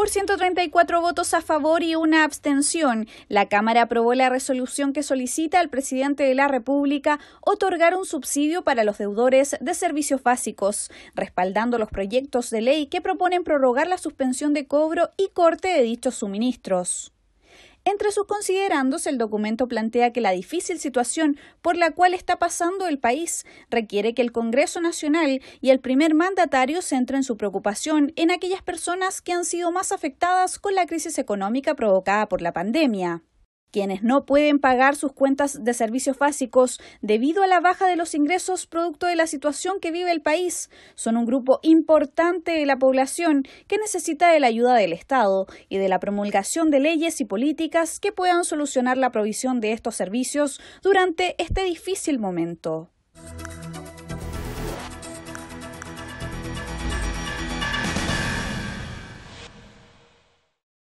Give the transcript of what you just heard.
por 134 votos a favor y una abstención. La Cámara aprobó la resolución que solicita al presidente de la República otorgar un subsidio para los deudores de servicios básicos, respaldando los proyectos de ley que proponen prorrogar la suspensión de cobro y corte de dichos suministros. Entre sus considerandos, el documento plantea que la difícil situación por la cual está pasando el país requiere que el Congreso Nacional y el primer mandatario centren su preocupación en aquellas personas que han sido más afectadas con la crisis económica provocada por la pandemia quienes no pueden pagar sus cuentas de servicios básicos debido a la baja de los ingresos producto de la situación que vive el país. Son un grupo importante de la población que necesita de la ayuda del Estado y de la promulgación de leyes y políticas que puedan solucionar la provisión de estos servicios durante este difícil momento.